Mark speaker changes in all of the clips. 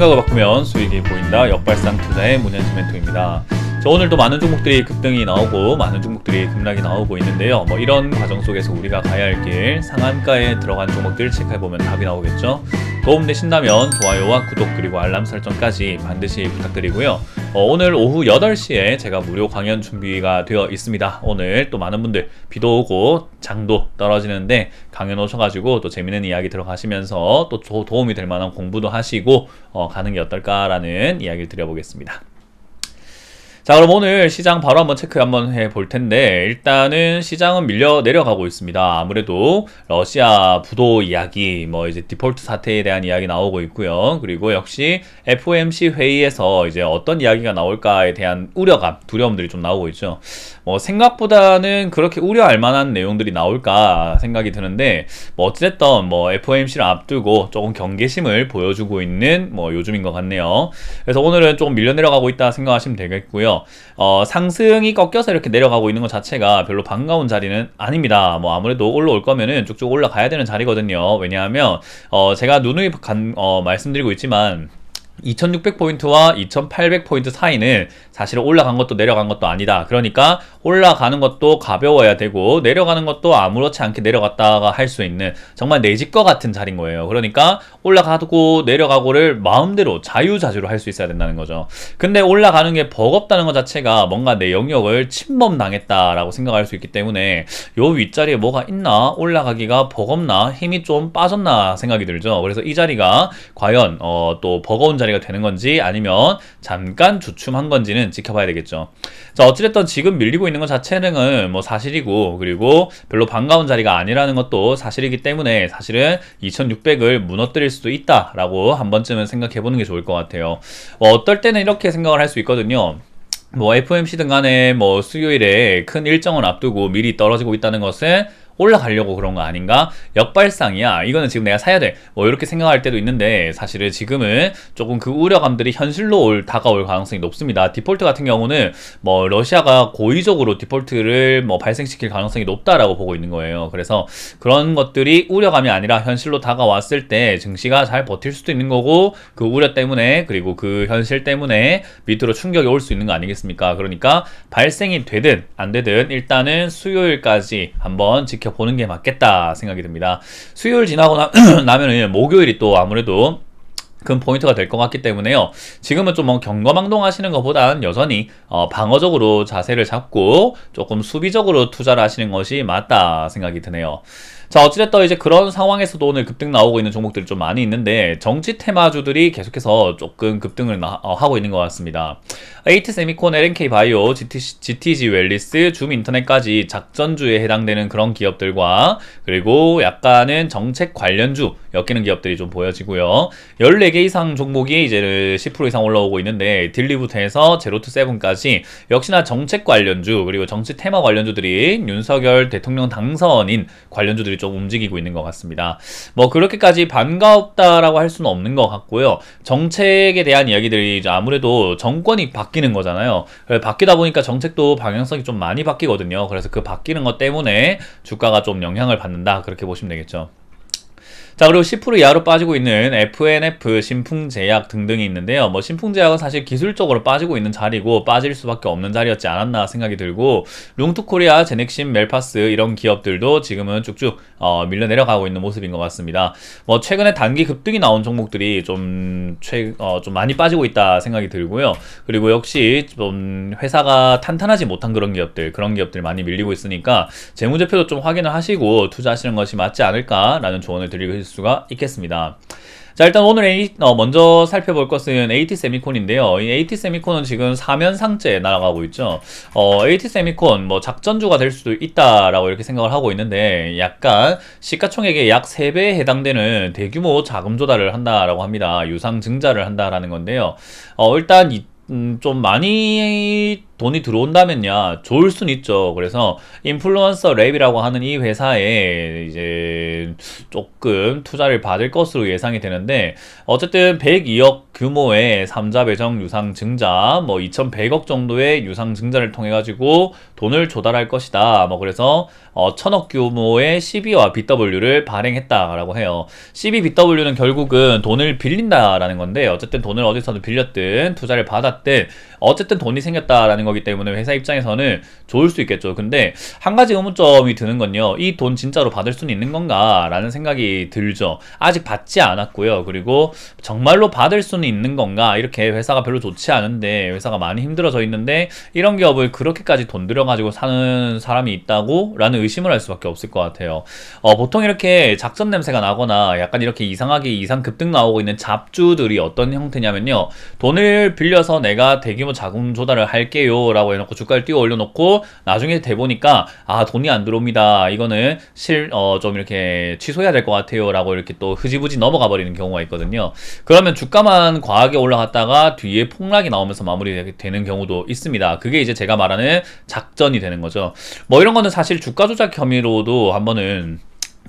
Speaker 1: 생각을 바꾸면 수익이 보인다. 역발상 투자의 문현수 멘토입니다. 자, 오늘도 많은 종목들이 급등이 나오고 많은 종목들이 급락이 나오고 있는데요. 뭐 이런 과정 속에서 우리가 가야 할길 상한가에 들어간 종목들 체크해보면 답이 나오겠죠. 도움되신다면 좋아요와 구독 그리고 알람 설정까지 반드시 부탁드리고요. 어, 오늘 오후 8시에 제가 무료 강연 준비가 되어 있습니다. 오늘 또 많은 분들 비도 오고 장도 떨어지는데 강연 오셔가지고 또 재밌는 이야기 들어가시면서 또 도움이 될 만한 공부도 하시고 어, 가는 게 어떨까라는 이야기를 드려보겠습니다. 자 그럼 오늘 시장 바로 한번 체크 한번 해 볼 텐데 일단은 시장은 밀려 내려가고 있습니다. 아무래도 러시아 부도 이야기 뭐 이제 디폴트 사태에 대한 이야기 나오고 있고요. 그리고 역시 FOMC 회의에서 이제 어떤 이야기가 나올까에 대한 우려감, 두려움들이 좀 나오고 있죠. 뭐 생각보다는 그렇게 우려할 만한 내용들이 나올까 생각이 드는데 뭐어찌됐든뭐 FOMC를 앞두고 조금 경계심을 보여주고 있는 뭐 요즘인 것 같네요. 그래서 오늘은 조금 밀려 내려가고 있다 생각하시면 되겠고요. 어, 상승이 꺾여서 이렇게 내려가고 있는 것 자체가 별로 반가운 자리는 아닙니다. 뭐 아무래도 올라올 거면은 쭉쭉 올라가야 되는 자리거든요. 왜냐하면 어, 제가 누누이 간, 어, 말씀드리고 있지만 2600포인트와 2800포인트 사이는 사실 올라간 것도 내려간 것도 아니다. 그러니까 올라가는 것도 가벼워야 되고 내려가는 것도 아무렇지 않게 내려갔다가 할 수 있는 정말 내집과 같은 자리인 거예요. 그러니까 올라가고 내려가고를 마음대로 자유자재로 할 수 있어야 된다는 거죠. 근데 올라가는 게 버겁다는 것 자체가 뭔가 내 영역을 침범당했다라고 생각할 수 있기 때문에 요 윗자리에 뭐가 있나? 올라가기가 버겁나? 힘이 좀 빠졌나? 생각이 들죠. 그래서 이 자리가 과연 어, 또 버거운 자리 자리가 되는 건지 아니면 잠깐 주춤한 건지는 지켜봐야 되겠죠. 자 어찌됐든 지금 밀리고 있는 것 자체는 뭐 사실이고 그리고 별로 반가운 자리가 아니라는 것도 사실이기 때문에 사실은 2600을 무너뜨릴 수도 있다라고 한 번쯤은 생각해보는 게 좋을 것 같아요. 뭐 어떨 때는 이렇게 생각을 할 수 있거든요. 뭐 FOMC 등 간에 뭐 수요일에 큰 일정을 앞두고 미리 떨어지고 있다는 것은 올라가려고 그런 거 아닌가? 역발상이야. 이거는 지금 내가 사야 돼. 뭐 이렇게 생각할 때도 있는데 사실은 지금은 조금 그 우려감들이 현실로 올, 다가올 가능성이 높습니다. 디폴트 같은 경우는 뭐 러시아가 고의적으로 디폴트를 뭐 발생시킬 가능성이 높다라고 보고 있는 거예요. 그래서 그런 것들이 우려감이 아니라 현실로 다가왔을 때 증시가 잘 버틸 수도 있는 거고 그 우려 때문에 그리고 그 현실 때문에 밑으로 충격이 올 수 있는 거 아니겠습니까? 그러니까 발생이 되든 안 되든 일단은 수요일까지 한번 지켜 지켜보는 게 맞겠다 생각이 듭니다. 수요일 지나고 나, 면 목요일이 또 아무래도 큰 포인트가 될 것 같기 때문에요. 지금은 좀 뭐 경거망동 하시는 것보다는 여전히 어 방어적으로 자세를 잡고 조금 수비적으로 투자를 하시는 것이 맞다 생각이 드네요. 자 어찌됐든 이제 그런 상황에서도 오늘 급등 나오고 있는 종목들이 좀 많이 있는데 정치 테마주들이 계속해서 조금 급등을 나, 어, 하고 있는 것 같습니다. 에이트 세미콘, LNK 바이오, GT, GTG 웰리스, 줌 인터넷까지 작전주에 해당되는 그런 기업들과 그리고 약간은 정책 관련주 엮이는 기업들이 좀 보여지고요. 14개 이상 종목이 이제 10% 이상 올라오고 있는데 딜리부터 해서 제로투 세븐까지 역시나 정책 관련주 그리고 정치 테마 관련주들이 윤석열 대통령 당선인 관련주들이 좀 움직이고 있는 것 같습니다. 뭐 그렇게까지 반가웠다라고 할 수는 없는 것 같고요. 정책에 대한 이야기들이 아무래도 정권이 바뀌는 거잖아요. 바뀌다 보니까 정책도 방향성이 좀 많이 바뀌거든요. 그래서 그 바뀌는 것 때문에 주가가 좀 영향을 받는다 그렇게 보시면 되겠죠. 자 그리고 10% 이하로 빠지고 있는 FNF, 신풍제약 등등이 있는데요. 뭐 신풍제약은 사실 기술적으로 빠지고 있는 자리고 빠질 수밖에 없는 자리였지 않았나 생각이 들고 롱투코리아, 제넥신, 멜파스 이런 기업들도 지금은 쭉쭉 어, 밀려 내려가고 있는 모습인 것 같습니다. 뭐 최근에 단기 급등이 나온 종목들이 좀, 최, 어, 좀 많이 빠지고 있다 생각이 들고요. 그리고 역시 좀 회사가 탄탄하지 못한 그런 기업들, 그런 기업들 많이 밀리고 있으니까 재무제표도 좀 확인을 하시고 투자하시는 것이 맞지 않을까라는 조언을 드리고 보실 수가 있겠습니다. 자 일단 오늘 A, 어, 먼저 살펴볼 것은 AT 세미콘인데요. 이 AT 세미콘은 지금 4면 상째 아가고 있죠. 어, AT 세미콘 뭐 작전주가 될 수도 있다라고 이렇게 생각을 하고 있는데 약간 시가총액의 약 3배에 해당되는 대규모 자금 조달을 한다라고 합니다. 유상 증자를 한다라는 건데요. 어, 일단 이, 음, 좀 많이 돈이 들어온다면야 좋을 순 있죠. 그래서 인플루언서 랩이라고 하는 이 회사에 이제 조금 투자를 받을 것으로 예상이 되는데 어쨌든 102억 규모의 3자 배정 유상 증자 뭐 2,100억 정도의 유상 증자를 통해 가지고 돈을 조달할 것이다. 뭐 그래서 어, 1,000억 규모의 CB와 BW를 발행했다라고 해요. CBBW는 결국은 돈을 빌린다라는 건데 어쨌든 돈을 어디서든 빌렸든 투자를 받았든 어쨌든 돈이 생겼다라는 거기 때문에 회사 입장에서는 좋을 수 있겠죠. 근데 한 가지 의문점이 드는 건요. 이 돈 진짜로 받을 수는 있는 건가라는 생각이 들죠. 아직 받지 않았고요. 그리고 정말로 받을 수는 있는 건가? 이렇게 회사가 별로 좋지 않은데 회사가 많이 힘들어져 있는데 이런 기업을 그렇게까지 돈 들여가지고 사는 사람이 있다고? 라는 의심을 할 수밖에 없을 것 같아요. 어, 보통 이렇게 작전 냄새가 나거나 약간 이렇게 이상하게 이상 급등 나오고 있는 잡주들이 어떤 형태냐면요. 돈을 빌려서 내가 대규모 1조 뭐 자금 조달을 할게요 라고 해놓고 주가를 띄워 올려놓고 나중에 돼보니까 아 돈이 안 들어옵니다 이거는 실 어 좀 이렇게 취소해야 될 것 같아요 라고 이렇게 또 흐지부지 넘어가 버리는 경우가 있거든요 그러면 주가만 과하게 올라갔다가 뒤에 폭락이 나오면서 마무리되는 경우도 있습니다 그게 이제 제가 말하는 작전이 되는 거죠 뭐 이런 거는 사실 주가 조작 혐의로도 한 번은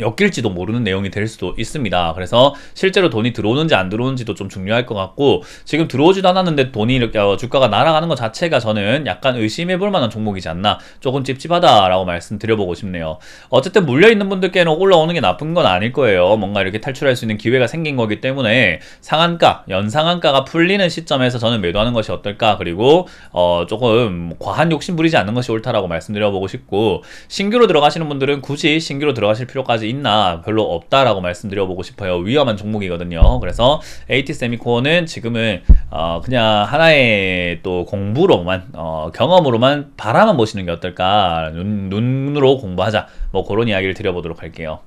Speaker 1: 엮일지도 모르는 내용이 될 수도 있습니다. 그래서 실제로 돈이 들어오는지 안 들어오는지도 좀 중요할 것 같고 지금 들어오지도 않았는데 돈이 이렇게 어, 주가가 날아가는 것 자체가 저는 약간 의심해 볼 만한 종목이지 않나 조금 찝찝하다라고 말씀드려보고 싶네요. 어쨌든 물려있는 분들께는 올라오는 게 나쁜 건 아닐 거예요. 뭔가 이렇게 탈출할 수 있는 기회가 생긴 거기 때문에 상한가, 연상한가가 풀리는 시점에서 저는 매도하는 것이 어떨까 그리고 어 조금 과한 욕심 부리지 않는 것이 옳다라고 말씀드려보고 싶고 신규로 들어가시는 분들은 굳이 신규로 들어가실 필요까지 있나 별로 없다라고 말씀드려보고 싶어요. 위험한 종목이거든요. 그래서 AT 세미코어는 지금은 어 그냥 하나의 또 공부로만 어 경험으로만 바라만 보시는 게 어떨까 눈, 눈으로 공부하자 뭐 그런 이야기를 드려보도록 할게요.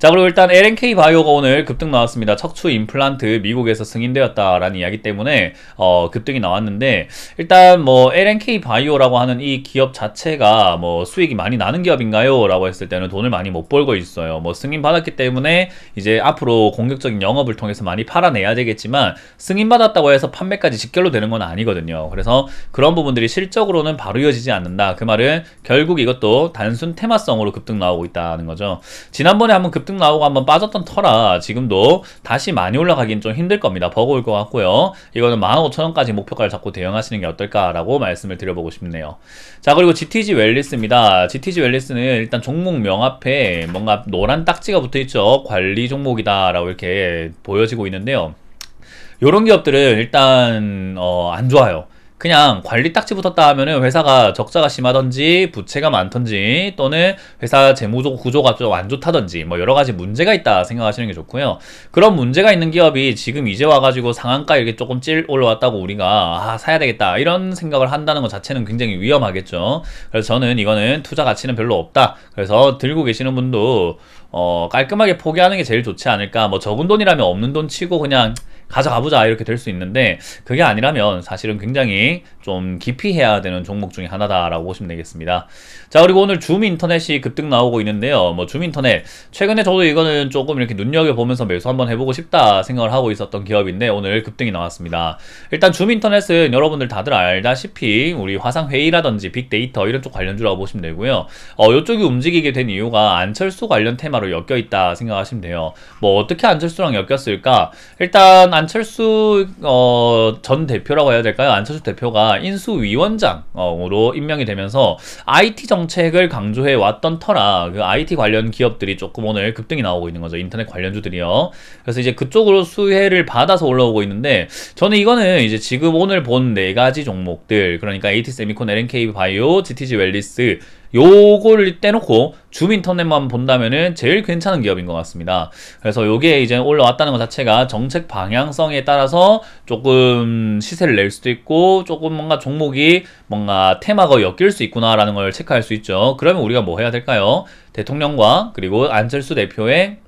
Speaker 1: 자 그리고 일단 LNK 바이오가 오늘 급등 나왔습니다. 척추 임플란트 미국에서 승인되었다라는 이야기 때문에 어, 급등이 나왔는데 일단 뭐 LNK 바이오라고 하는 이 기업 자체가 뭐 수익이 많이 나는 기업인가요? 라고 했을 때는 돈을 많이 못 벌고 있어요. 뭐 승인 받았기 때문에 이제 앞으로 공격적인 영업을 통해서 많이 팔아내야 되겠지만 승인 받았다고 해서 판매까지 직결로 되는 건 아니거든요. 그래서 그런 부분들이 실적으로는 바로 이어지지 않는다. 그 말은 결국 이것도 단순 테마성으로 급등 나오고 있다는 거죠. 지난번에 한번 급등 역등 나오고 한번 빠졌던 터라 지금도 다시 많이 올라가긴 좀 힘들 겁니다. 버거울 것 같고요. 이거는 15,000원까지 목표가를 잡고 대응하시는 게 어떨까라고 말씀을 드려보고 싶네요. 자 그리고 GTG 웰리스입니다. GTG 웰리스는 일단 종목 명 앞에 뭔가 노란 딱지가 붙어있죠. 관리 종목이다라고 이렇게 보여지고 있는데요. 이런 기업들은 일단 어, 안 좋아요. 그냥 관리 딱지 붙었다 하면은 회사가 적자가 심하던지 부채가 많던지 또는 회사 재무 구조가 좀 안좋다던지뭐 여러 가지 문제가 있다 생각하시는 게 좋고요. 그런 문제가 있는 기업이 지금 이제 와가지고 상한가 이렇게 조금 찔 올라왔다고 우리가 아 사야 되겠다 이런 생각을 한다는 것 자체는 굉장히 위험하겠죠. 그래서 저는 이거는 투자 가치는 별로 없다. 그래서 들고 계시는 분도 어, 깔끔하게 포기하는 게 제일 좋지 않을까. 뭐 적은 돈이라면 없는 돈 치고 그냥 가져가보자 이렇게 될 수 있는데 그게 아니라면 사실은 굉장히 좀 깊이 해야 되는 종목 중에 하나다라고 보시면 되겠습니다. 자 그리고 오늘 줌인터넷이 급등 나오고 있는데요. 뭐 줌인터넷 최근에 저도 이거는 조금 이렇게 눈여겨보면서 매수 한번 해보고 싶다 생각을 하고 있었던 기업인데 오늘 급등이 나왔습니다. 일단 줌인터넷은 여러분들 다들 알다시피 우리 화상회의라든지 빅데이터 이런 쪽 관련주라고 보시면 되고요. 어, 이쪽이 움직이게 된 이유가 안철수 관련 테마로 엮여있다 생각하시면 돼요. 뭐 어떻게 안철수랑 엮였을까? 일단 안철수 어, 전 대표라고 해야 될까요? 안철수 대표가 인수위원장으로 임명이 되면서 IT 정책을 강조해 왔던 터라 그 IT 관련 기업들이 조금 오늘 급등이 나오고 있는 거죠. 인터넷 관련주들이요. 그래서 이제 그쪽으로 수혜를 받아서 올라오고 있는데 저는 이거는 이제 지금 오늘 본 네 가지 종목들 그러니까 AT세미콘, LNK 바이오, GTG 웰리스 요걸 떼놓고 줌 인터넷만 본다면은 제일 괜찮은 기업인 것 같습니다. 그래서 요게 이제 올라왔다는 것 자체가 정책 방향성에 따라서 조금 시세를 낼 수도 있고 조금 뭔가 종목이 뭔가 테마가 엮일 수 있구나라는 걸 체크할 수 있죠. 그러면 우리가 뭐 해야 될까요? 대통령과 그리고 안철수 대표의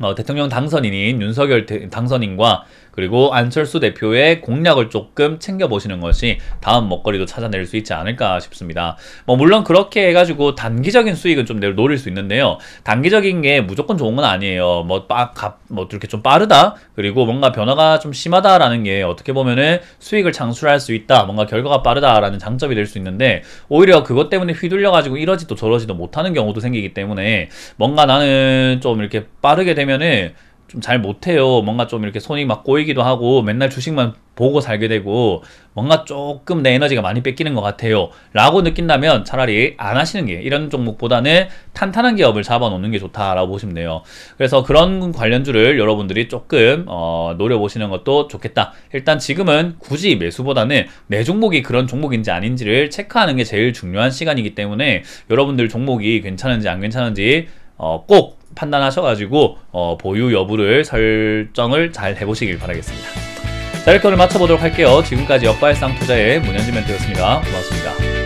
Speaker 1: 어, 대통령 당선인인 윤석열 대, 당선인과 그리고 안철수 대표의 공약을 조금 챙겨보시는 것이 다음 먹거리도 찾아낼 수 있지 않을까 싶습니다. 뭐 물론 그렇게 해가지고 단기적인 수익은 좀 노릴 수 있는데요. 단기적인 게 무조건 좋은 건 아니에요. 뭐, 빠, 가, 뭐 이렇게 좀 빠르다 그리고 뭔가 변화가 좀 심하다라는 게 어떻게 보면은 수익을 창출할 수 있다 뭔가 결과가 빠르다라는 장점이 될 수 있는데 오히려 그것 때문에 휘둘려가지고 이러지도 저러지도 못하는 경우도 생기기 때문에 뭔가 나는 좀 이렇게 빠르게 되면 되면은 좀잘 못해요. 뭔가 좀 이렇게 손이 막 꼬이기도 하고 맨날 주식만 보고 살게 되고 뭔가 조금 내 에너지가 많이 뺏기는 것 같아요. 라고 느낀다면 차라리 안 하시는 게 이런 종목보다는 탄탄한 기업을 잡아놓는 게 좋다라고 보시면 돼요. 그래서 그런 관련주를 여러분들이 조금 어, 노려보시는 것도 좋겠다. 일단 지금은 굳이 매수보다는 내 종목이 그런 종목인지 아닌지를 체크하는 게 제일 중요한 시간이기 때문에 여러분들 종목이 괜찮은지 안 괜찮은지 어, 꼭 판단하셔가지고 어, 보유 여부를 설정을 잘 해보시길 바라겠습니다. 자 이렇게 오늘 마쳐보도록 할게요. 지금까지 역발상 투자의 문현진 멘트였습니다. 고맙습니다.